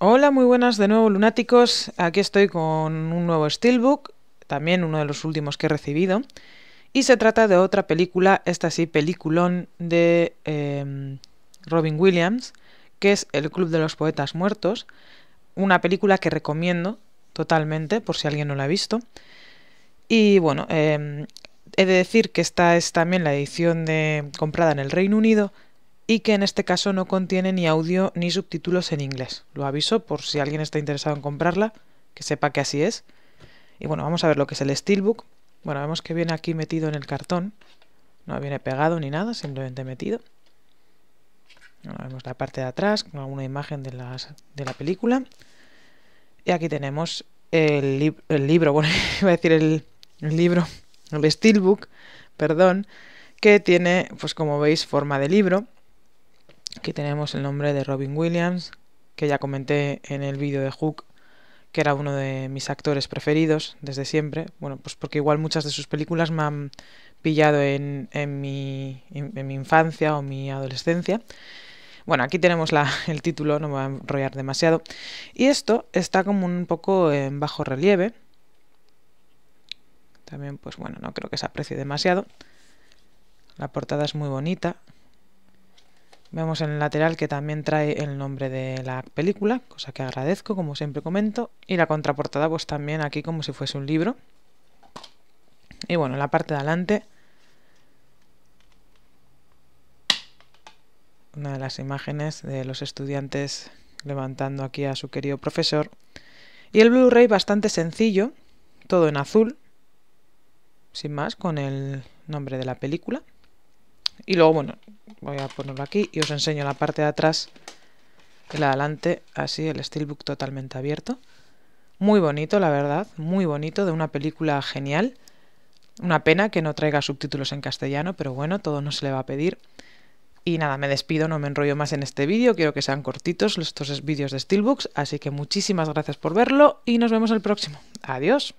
Hola, muy buenas de nuevo lunáticos. Aquí estoy con un nuevo Steelbook, también uno de los últimos que he recibido. Y se trata de otra película, esta sí, peliculón de em, Robin Williams, que es El Club de los Poetas Muertos. Una película que recomiendo totalmente, por si alguien no la ha visto. Y bueno, em, He de decir que esta es también la edición de, comprada en el Reino Unido y que en este caso no contiene ni audio ni subtítulos en inglés. Lo aviso por si alguien está interesado en comprarla, que sepa que así es. Y bueno, vamos a ver lo que es el Steelbook. Bueno, vemos que viene aquí metido en el cartón. No viene pegado ni nada, simplemente metido. vemos la parte de atrás con alguna imagen de, la película. Y aquí tenemos el, libro, bueno, iba a decir el libro, el steelbook, perdón, que tiene, pues como veis, forma de libro. Aquí tenemos el nombre de Robin Williams, que ya comenté en el vídeo de Hook, que era uno de mis actores preferidos desde siempre. Bueno, pues porque igual muchas de sus películas me han pillado en, mi, infancia o mi adolescencia. Bueno, aquí tenemos la, el título, no me voy a enrollar demasiado. Y esto está como un poco en bajo relieve, también, pues bueno, no creo que se aprecie demasiado. La portada es muy bonita. Vemos en el lateral que también trae el nombre de la película, cosa que agradezco, como siempre comento. Y la contraportada, pues también aquí como si fuese un libro. Y bueno, en la parte de adelante... Una de las imágenes de los estudiantes levantando aquí a su querido profesor. Y el Blu-ray bastante sencillo, todo en azul, sin más, con el nombre de la película. Y luego, bueno, voy a ponerlo aquí y os enseño la parte de atrás el adelante, así, el steelbook totalmente abierto. Muy bonito, la verdad, muy bonito, de una película genial. Una pena que no traiga subtítulos en castellano, pero bueno, todo no se le va a pedir. Y nada, me despido, no me enrollo más en este vídeo, quiero que sean cortitos estos vídeos de Steelbooks, así que muchísimas gracias por verlo y nos vemos el próximo. Adiós.